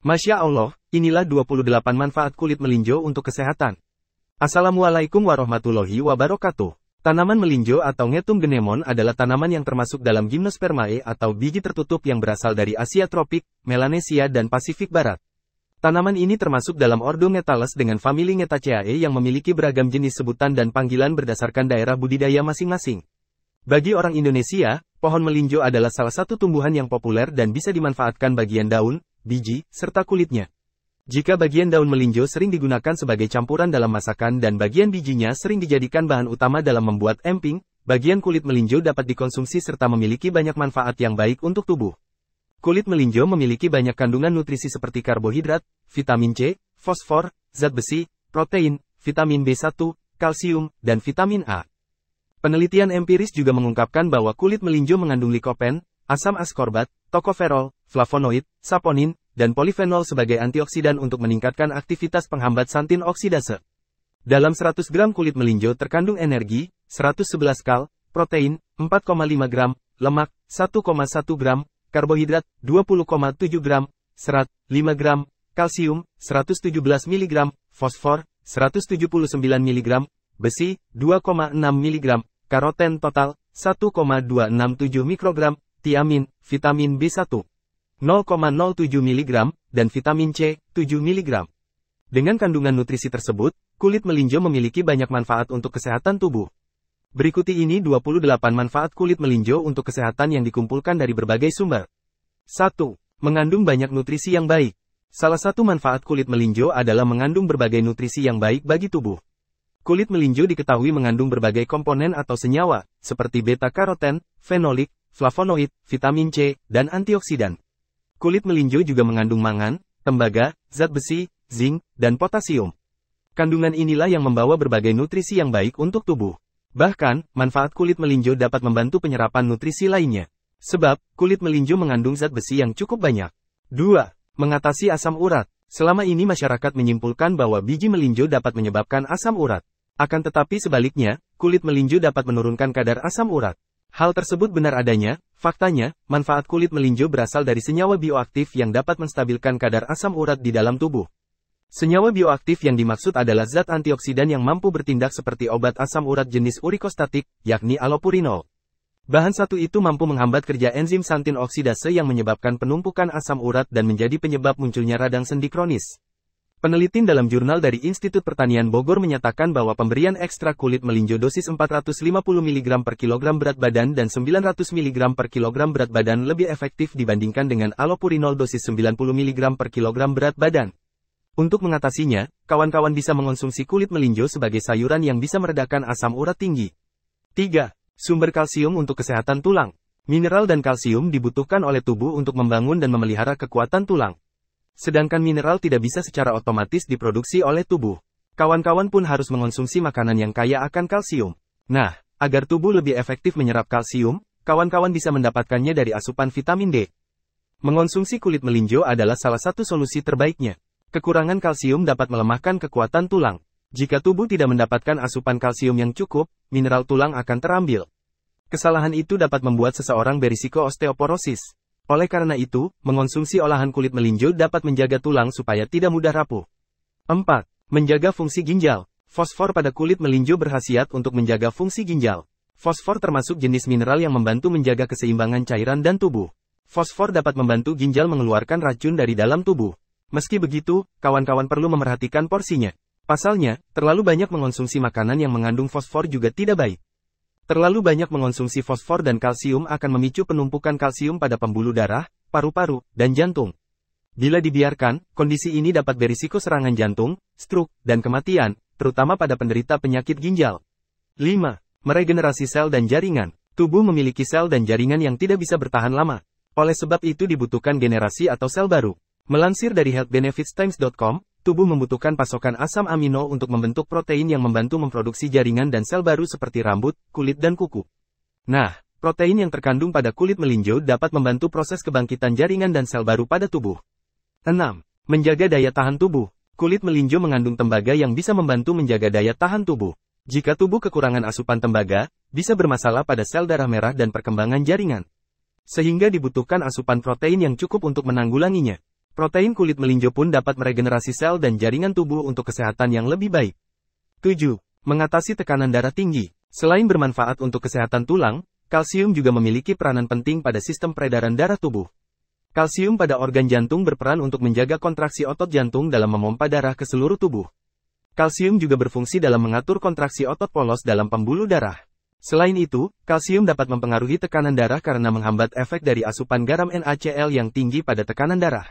Masya Allah, inilah 28 manfaat kulit melinjo untuk kesehatan. Assalamualaikum warahmatullahi wabarakatuh. Tanaman melinjo atau ngetum genemon adalah tanaman yang termasuk dalam gymnospermae atau biji tertutup yang berasal dari Asia tropik, Melanesia dan Pasifik Barat. Tanaman ini termasuk dalam ordo Ngetales dengan famili Ngetaceae yang memiliki beragam jenis sebutan dan panggilan berdasarkan daerah budidaya masing-masing. Bagi orang Indonesia, pohon melinjo adalah salah satu tumbuhan yang populer dan bisa dimanfaatkan bagian daun, biji, serta kulitnya. Jika bagian daun melinjo sering digunakan sebagai campuran dalam masakan dan bagian bijinya sering dijadikan bahan utama dalam membuat emping, bagian kulit melinjo dapat dikonsumsi serta memiliki banyak manfaat yang baik untuk tubuh. Kulit melinjo memiliki banyak kandungan nutrisi seperti karbohidrat, vitamin C, fosfor, zat besi, protein, vitamin B1, kalsium, dan vitamin A. Penelitian empiris juga mengungkapkan bahwa kulit melinjo mengandung likopen, asam askorbat, tokoferol, flavonoid, saponin, dan polifenol sebagai antioksidan untuk meningkatkan aktivitas penghambat santin oksidase. Dalam 100 gram kulit melinjo terkandung energi, 111 kal, protein, 4,5 gram, lemak, 1,1 gram, karbohidrat, 20,7 gram, serat, 5 gram, kalsium, 117 mg, fosfor, 179 mg, besi, 2,6 mg, karoten total, 1,267 mikrogram, tiamin, vitamin B1, 0,07 mg, dan vitamin C, 7 mg. Dengan kandungan nutrisi tersebut, kulit melinjo memiliki banyak manfaat untuk kesehatan tubuh. Berikut ini 28 manfaat kulit melinjo untuk kesehatan yang dikumpulkan dari berbagai sumber. 1. Mengandung banyak nutrisi yang baik. Salah satu manfaat kulit melinjo adalah mengandung berbagai nutrisi yang baik bagi tubuh. Kulit melinjo diketahui mengandung berbagai komponen atau senyawa, seperti beta-karoten, fenolik, flavonoid, vitamin C, dan antioksidan. Kulit melinjo juga mengandung mangan, tembaga, zat besi, zinc, dan potasium. Kandungan inilah yang membawa berbagai nutrisi yang baik untuk tubuh. Bahkan, manfaat kulit melinjo dapat membantu penyerapan nutrisi lainnya. Sebab, kulit melinjo mengandung zat besi yang cukup banyak. 2. Mengatasi asam urat. Selama ini masyarakat menyimpulkan bahwa biji melinjo dapat menyebabkan asam urat. Akan tetapi sebaliknya, kulit melinjo dapat menurunkan kadar asam urat. Hal tersebut benar adanya, faktanya, manfaat kulit melinjo berasal dari senyawa bioaktif yang dapat menstabilkan kadar asam urat di dalam tubuh. Senyawa bioaktif yang dimaksud adalah zat antioksidan yang mampu bertindak seperti obat asam urat jenis urikostatik, yakni allopurinol. Bahan satu itu mampu menghambat kerja enzim santin oksidase yang menyebabkan penumpukan asam urat dan menjadi penyebab munculnya radang sendi kronis. Peneliti dalam jurnal dari Institut Pertanian Bogor menyatakan bahwa pemberian ekstra kulit melinjo dosis 450 mg per kilogram berat badan dan 900 mg per kilogram berat badan lebih efektif dibandingkan dengan alopurinol dosis 90 mg per kilogram berat badan. Untuk mengatasinya, kawan-kawan bisa mengonsumsi kulit melinjo sebagai sayuran yang bisa meredakan asam urat tinggi. 3. Sumber kalsium untuk kesehatan tulang. Mineral dan kalsium dibutuhkan oleh tubuh untuk membangun dan memelihara kekuatan tulang. Sedangkan mineral tidak bisa secara otomatis diproduksi oleh tubuh. Kawan-kawan pun harus mengonsumsi makanan yang kaya akan kalsium. Nah, agar tubuh lebih efektif menyerap kalsium, kawan-kawan bisa mendapatkannya dari asupan vitamin D. Mengonsumsi kulit melinjo adalah salah satu solusi terbaiknya. Kekurangan kalsium dapat melemahkan kekuatan tulang. Jika tubuh tidak mendapatkan asupan kalsium yang cukup, mineral tulang akan terambil. Kesalahan itu dapat membuat seseorang berisiko osteoporosis. Oleh karena itu, mengonsumsi olahan kulit melinjo dapat menjaga tulang supaya tidak mudah rapuh. 4. Menjaga fungsi ginjal. Fosfor pada kulit melinjo berhasil untuk menjaga fungsi ginjal. Fosfor termasuk jenis mineral yang membantu menjaga keseimbangan cairan dan tubuh. Fosfor dapat membantu ginjal mengeluarkan racun dari dalam tubuh. Meski begitu, kawan-kawan perlu memerhatikan porsinya. Pasalnya, terlalu banyak mengonsumsi makanan yang mengandung fosfor juga tidak baik. Terlalu banyak mengonsumsi fosfor dan kalsium akan memicu penumpukan kalsium pada pembuluh darah, paru-paru, dan jantung. Bila dibiarkan, kondisi ini dapat berisiko serangan jantung, stroke, dan kematian, terutama pada penderita penyakit ginjal. 5. Meregenerasi sel dan jaringan. Tubuh memiliki sel dan jaringan yang tidak bisa bertahan lama. Oleh sebab itu dibutuhkan generasi atau sel baru. Melansir dari healthbenefitstimes.com, tubuh membutuhkan pasokan asam amino untuk membentuk protein yang membantu memproduksi jaringan dan sel baru seperti rambut, kulit dan kuku. Nah, protein yang terkandung pada kulit melinjo dapat membantu proses kebangkitan jaringan dan sel baru pada tubuh. 6. Menjaga daya tahan tubuh. Kulit melinjo mengandung tembaga yang bisa membantu menjaga daya tahan tubuh. Jika tubuh kekurangan asupan tembaga, bisa bermasalah pada sel darah merah dan perkembangan jaringan. Sehingga dibutuhkan asupan protein yang cukup untuk menanggulanginya. Protein kulit melinjo pun dapat meregenerasi sel dan jaringan tubuh untuk kesehatan yang lebih baik. 7. Mengatasi tekanan darah tinggi. Selain bermanfaat untuk kesehatan tulang, kalsium juga memiliki peranan penting pada sistem peredaran darah tubuh. Kalsium pada organ jantung berperan untuk menjaga kontraksi otot jantung dalam memompa darah ke seluruh tubuh. Kalsium juga berfungsi dalam mengatur kontraksi otot polos dalam pembuluh darah. Selain itu, kalsium dapat mempengaruhi tekanan darah karena menghambat efek dari asupan garam NaCl yang tinggi pada tekanan darah.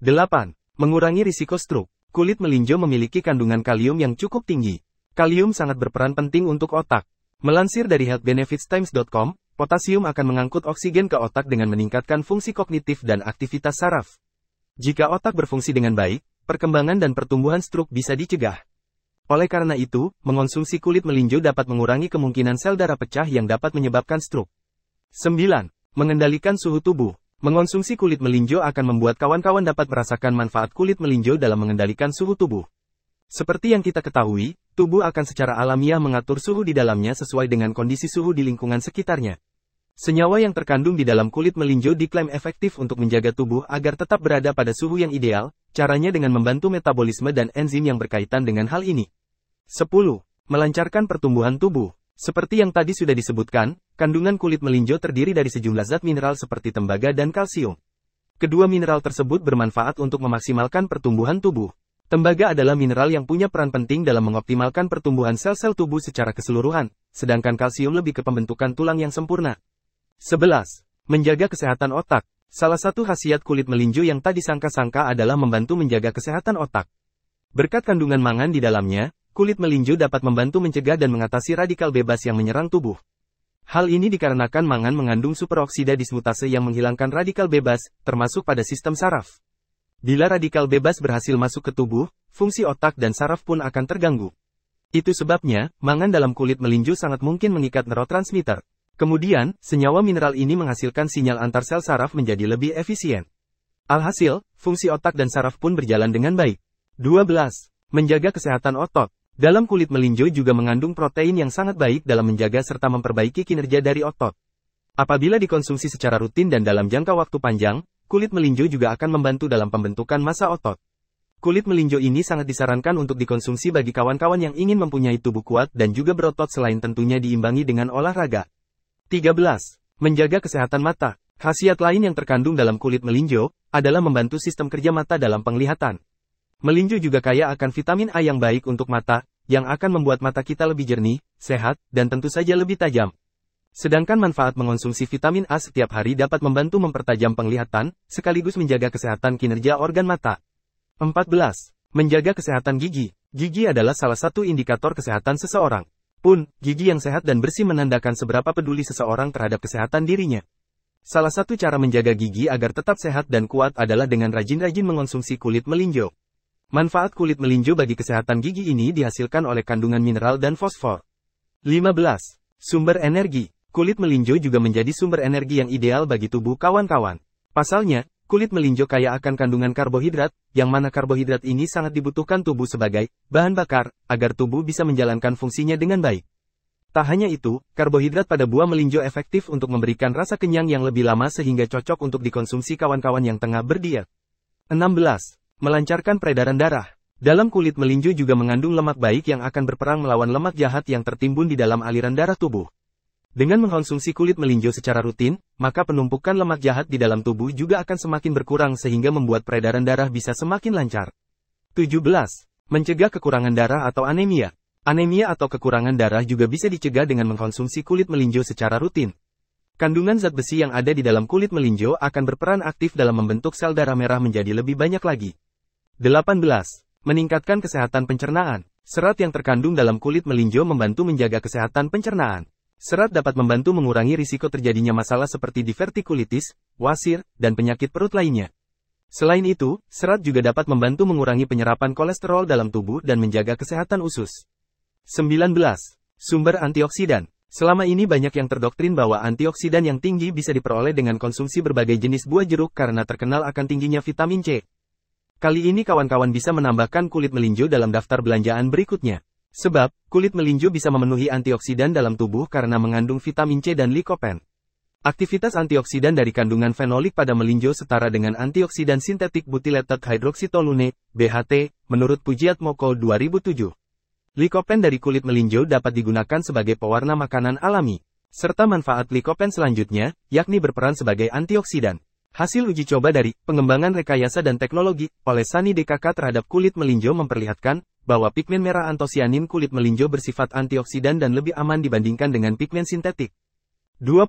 8. Mengurangi risiko stroke. Kulit melinjo memiliki kandungan kalium yang cukup tinggi. Kalium sangat berperan penting untuk otak. Melansir dari healthbenefitstimes.com, potasium akan mengangkut oksigen ke otak dengan meningkatkan fungsi kognitif dan aktivitas saraf. Jika otak berfungsi dengan baik, perkembangan dan pertumbuhan stroke bisa dicegah. Oleh karena itu, mengonsumsi kulit melinjo dapat mengurangi kemungkinan sel darah pecah yang dapat menyebabkan stroke. 9. Mengendalikan suhu tubuh. Mengonsumsi kulit melinjo akan membuat kawan-kawan dapat merasakan manfaat kulit melinjo dalam mengendalikan suhu tubuh. Seperti yang kita ketahui, tubuh akan secara alamiah mengatur suhu di dalamnya sesuai dengan kondisi suhu di lingkungan sekitarnya. Senyawa yang terkandung di dalam kulit melinjo diklaim efektif untuk menjaga tubuh agar tetap berada pada suhu yang ideal, caranya dengan membantu metabolisme dan enzim yang berkaitan dengan hal ini. 10. Melancarkan pertumbuhan tubuh. Seperti yang tadi sudah disebutkan, Kandungan kulit melinjo terdiri dari sejumlah zat mineral seperti tembaga dan kalsium. Kedua mineral tersebut bermanfaat untuk memaksimalkan pertumbuhan tubuh. Tembaga adalah mineral yang punya peran penting dalam mengoptimalkan pertumbuhan sel-sel tubuh secara keseluruhan, sedangkan kalsium lebih ke pembentukan tulang yang sempurna. 11. Menjaga kesehatan otak. Salah satu khasiat kulit melinjo yang tak disangka-sangka adalah membantu menjaga kesehatan otak. Berkat kandungan mangan di dalamnya, kulit melinjo dapat membantu mencegah dan mengatasi radikal bebas yang menyerang tubuh. Hal ini dikarenakan mangan mengandung superoksida dismutase yang menghilangkan radikal bebas, termasuk pada sistem saraf. Bila radikal bebas berhasil masuk ke tubuh, fungsi otak dan saraf pun akan terganggu. Itu sebabnya, mangan dalam kulit melinju sangat mungkin mengikat neurotransmitter. Kemudian, senyawa mineral ini menghasilkan sinyal antar sel saraf menjadi lebih efisien. Alhasil, fungsi otak dan saraf pun berjalan dengan baik. 12. Menjaga kesehatan otot. Dalam kulit melinjo juga mengandung protein yang sangat baik dalam menjaga serta memperbaiki kinerja dari otot. Apabila dikonsumsi secara rutin dan dalam jangka waktu panjang, kulit melinjo juga akan membantu dalam pembentukan massa otot. Kulit melinjo ini sangat disarankan untuk dikonsumsi bagi kawan-kawan yang ingin mempunyai tubuh kuat dan juga berotot selain tentunya diimbangi dengan olahraga. 13. Menjaga kesehatan mata. Khasiat lain yang terkandung dalam kulit melinjo adalah membantu sistem kerja mata dalam penglihatan. Melinjo juga kaya akan vitamin A yang baik untuk mata, yang akan membuat mata kita lebih jernih, sehat, dan tentu saja lebih tajam. Sedangkan manfaat mengonsumsi vitamin A setiap hari dapat membantu mempertajam penglihatan, sekaligus menjaga kesehatan kinerja organ mata. 14. Menjaga kesehatan gigi. Gigi adalah salah satu indikator kesehatan seseorang. Pun, gigi yang sehat dan bersih menandakan seberapa peduli seseorang terhadap kesehatan dirinya. Salah satu cara menjaga gigi agar tetap sehat dan kuat adalah dengan rajin-rajin mengonsumsi kulit melinjo. Manfaat kulit melinjo bagi kesehatan gigi ini dihasilkan oleh kandungan mineral dan fosfor. 15. Sumber energi. Kulit melinjo juga menjadi sumber energi yang ideal bagi tubuh kawan-kawan. Pasalnya, kulit melinjo kaya akan kandungan karbohidrat, yang mana karbohidrat ini sangat dibutuhkan tubuh sebagai bahan bakar, agar tubuh bisa menjalankan fungsinya dengan baik. Tak hanya itu, karbohidrat pada buah melinjo efektif untuk memberikan rasa kenyang yang lebih lama sehingga cocok untuk dikonsumsi kawan-kawan yang tengah berdiet. 16 melancarkan peredaran darah. Dalam kulit melinjo juga mengandung lemak baik yang akan berperang melawan lemak jahat yang tertimbun di dalam aliran darah tubuh. Dengan mengkonsumsi kulit melinjo secara rutin, maka penumpukan lemak jahat di dalam tubuh juga akan semakin berkurang sehingga membuat peredaran darah bisa semakin lancar. 17. Mencegah kekurangan darah atau anemia. Anemia atau kekurangan darah juga bisa dicegah dengan mengkonsumsi kulit melinjo secara rutin. Kandungan zat besi yang ada di dalam kulit melinjo akan berperan aktif dalam membentuk sel darah merah menjadi lebih banyak lagi. 18. Meningkatkan kesehatan pencernaan. Serat yang terkandung dalam kulit melinjo membantu menjaga kesehatan pencernaan. Serat dapat membantu mengurangi risiko terjadinya masalah seperti divertikulitis, wasir, dan penyakit perut lainnya. Selain itu, serat juga dapat membantu mengurangi penyerapan kolesterol dalam tubuh dan menjaga kesehatan usus. 19. Sumber antioksidan. Selama ini banyak yang terdoktrin bahwa antioksidan yang tinggi bisa diperoleh dengan konsumsi berbagai jenis buah jeruk karena terkenal akan tingginya vitamin C. Kali ini kawan-kawan bisa menambahkan kulit melinjo dalam daftar belanjaan berikutnya. Sebab, kulit melinjo bisa memenuhi antioksidan dalam tubuh karena mengandung vitamin C dan likopen. Aktivitas antioksidan dari kandungan fenolik pada melinjo setara dengan antioksidan sintetik butylated hydroxytolune, BHT, menurut Pujiat Moko 2007. Likopen dari kulit melinjo dapat digunakan sebagai pewarna makanan alami, serta manfaat likopen selanjutnya, yakni berperan sebagai antioksidan. Hasil uji coba dari pengembangan rekayasa dan teknologi oleh Sani DKK terhadap kulit melinjo memperlihatkan bahwa pigmen merah antosianin kulit melinjo bersifat antioksidan dan lebih aman dibandingkan dengan pigmen sintetik. 20.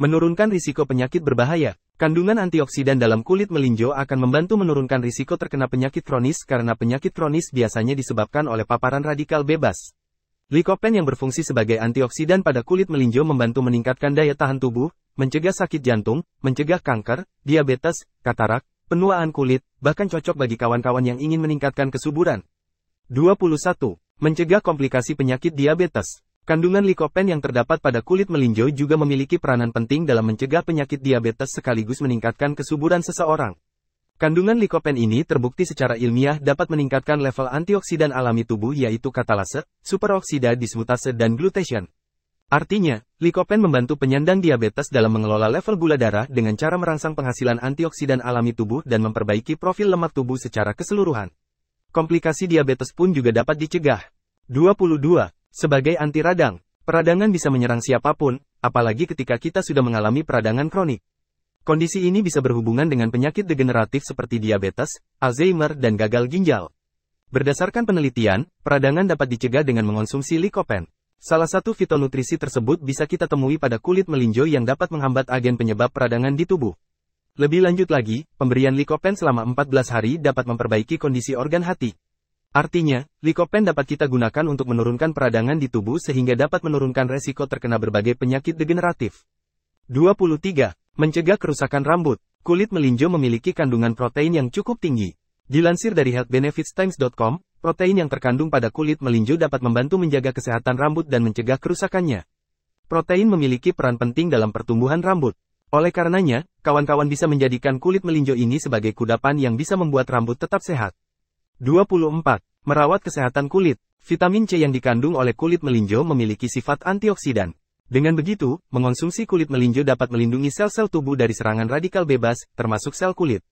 Menurunkan risiko penyakit berbahaya. Kandungan antioksidan dalam kulit melinjo akan membantu menurunkan risiko terkena penyakit kronis karena penyakit kronis biasanya disebabkan oleh paparan radikal bebas. Likopen yang berfungsi sebagai antioksidan pada kulit melinjo membantu meningkatkan daya tahan tubuh, mencegah sakit jantung, mencegah kanker, diabetes, katarak, penuaan kulit, bahkan cocok bagi kawan-kawan yang ingin meningkatkan kesuburan. 21. Mencegah komplikasi penyakit diabetes. Kandungan likopen yang terdapat pada kulit melinjo juga memiliki peranan penting dalam mencegah penyakit diabetes sekaligus meningkatkan kesuburan seseorang. Kandungan likopen ini terbukti secara ilmiah dapat meningkatkan level antioksidan alami tubuh yaitu katalase, superoksida dismutase dan glutation. Artinya, likopen membantu penyandang diabetes dalam mengelola level gula darah dengan cara merangsang penghasilan antioksidan alami tubuh dan memperbaiki profil lemak tubuh secara keseluruhan. Komplikasi diabetes pun juga dapat dicegah. 22. Sebagai anti radang, peradangan bisa menyerang siapapun, apalagi ketika kita sudah mengalami peradangan kronik. Kondisi ini bisa berhubungan dengan penyakit degeneratif seperti diabetes, Alzheimer, dan gagal ginjal. Berdasarkan penelitian, peradangan dapat dicegah dengan mengonsumsi likopen. Salah satu fitonutrisi tersebut bisa kita temui pada kulit melinjo yang dapat menghambat agen penyebab peradangan di tubuh. Lebih lanjut lagi, pemberian likopen selama 14 hari dapat memperbaiki kondisi organ hati. Artinya, likopen dapat kita gunakan untuk menurunkan peradangan di tubuh sehingga dapat menurunkan resiko terkena berbagai penyakit degeneratif. 23. Mencegah kerusakan rambut. Kulit melinjo memiliki kandungan protein yang cukup tinggi. Dilansir dari healthbenefitstimes.com, Protein yang terkandung pada kulit melinjo dapat membantu menjaga kesehatan rambut dan mencegah kerusakannya. Protein memiliki peran penting dalam pertumbuhan rambut. Oleh karenanya, kawan-kawan bisa menjadikan kulit melinjo ini sebagai kudapan yang bisa membuat rambut tetap sehat. 24. Merawat kesehatan kulit. Vitamin C yang dikandung oleh kulit melinjo memiliki sifat antioksidan. Dengan begitu, mengonsumsi kulit melinjo dapat melindungi sel-sel tubuh dari serangan radikal bebas, termasuk sel kulit.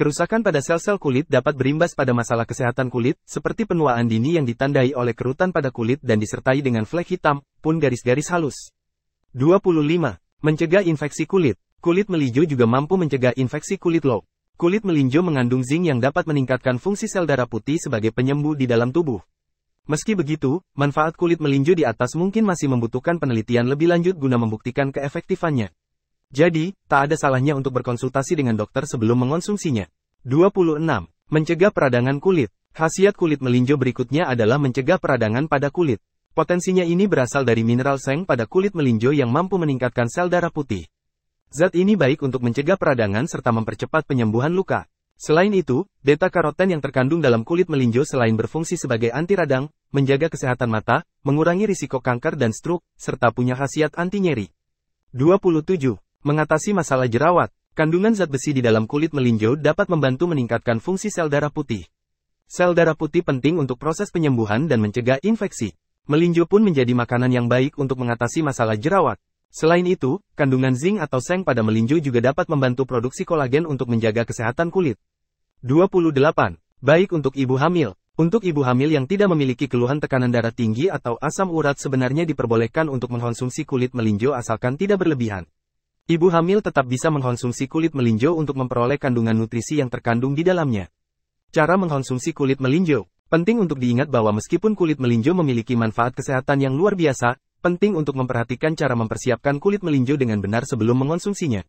Kerusakan pada sel-sel kulit dapat berimbas pada masalah kesehatan kulit, seperti penuaan dini yang ditandai oleh kerutan pada kulit dan disertai dengan flek hitam, pun garis-garis halus. 25. Mencegah infeksi kulit. Kulit melinjo juga mampu mencegah infeksi kulit lo. Kulit melinjo mengandung zinc yang dapat meningkatkan fungsi sel darah putih sebagai penyembuh di dalam tubuh. Meski begitu, manfaat kulit melinjo di atas mungkin masih membutuhkan penelitian lebih lanjut guna membuktikan keefektifannya. Jadi, tak ada salahnya untuk berkonsultasi dengan dokter sebelum mengonsumsinya. 26. Mencegah peradangan kulit. Khasiat kulit melinjo berikutnya adalah mencegah peradangan pada kulit. Potensinya ini berasal dari mineral seng pada kulit melinjo yang mampu meningkatkan sel darah putih. Zat ini baik untuk mencegah peradangan serta mempercepat penyembuhan luka. Selain itu, beta karoten yang terkandung dalam kulit melinjo selain berfungsi sebagai anti radang, menjaga kesehatan mata, mengurangi risiko kanker dan stroke, serta punya khasiat anti nyeri. 27. Mengatasi masalah jerawat, kandungan zat besi di dalam kulit melinjo dapat membantu meningkatkan fungsi sel darah putih. Sel darah putih penting untuk proses penyembuhan dan mencegah infeksi. Melinjo pun menjadi makanan yang baik untuk mengatasi masalah jerawat. Selain itu, kandungan zinc atau seng pada melinjo juga dapat membantu produksi kolagen untuk menjaga kesehatan kulit. 28. Baik untuk ibu hamil. Untuk ibu hamil yang tidak memiliki keluhan tekanan darah tinggi atau asam urat sebenarnya diperbolehkan untuk mengonsumsi kulit melinjo asalkan tidak berlebihan. Ibu hamil tetap bisa mengkonsumsi kulit melinjo untuk memperoleh kandungan nutrisi yang terkandung di dalamnya. Cara mengkonsumsi kulit melinjo Penting untuk diingat bahwa meskipun kulit melinjo memiliki manfaat kesehatan yang luar biasa, penting untuk memperhatikan cara mempersiapkan kulit melinjo dengan benar sebelum mengonsumsinya.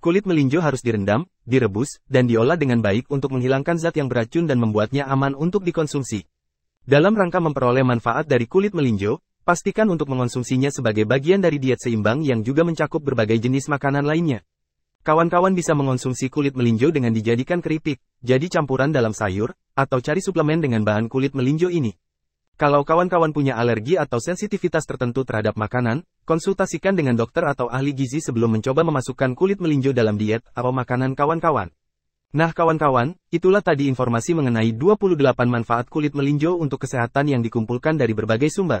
Kulit melinjo harus direndam, direbus, dan diolah dengan baik untuk menghilangkan zat yang beracun dan membuatnya aman untuk dikonsumsi. Dalam rangka memperoleh manfaat dari kulit melinjo, Pastikan untuk mengonsumsinya sebagai bagian dari diet seimbang yang juga mencakup berbagai jenis makanan lainnya. Kawan-kawan bisa mengonsumsi kulit melinjo dengan dijadikan keripik, jadi campuran dalam sayur, atau cari suplemen dengan bahan kulit melinjo ini. Kalau kawan-kawan punya alergi atau sensitivitas tertentu terhadap makanan, konsultasikan dengan dokter atau ahli gizi sebelum mencoba memasukkan kulit melinjo dalam diet atau makanan kawan-kawan. Nah kawan-kawan, itulah tadi informasi mengenai 28 manfaat kulit melinjo untuk kesehatan yang dikumpulkan dari berbagai sumber.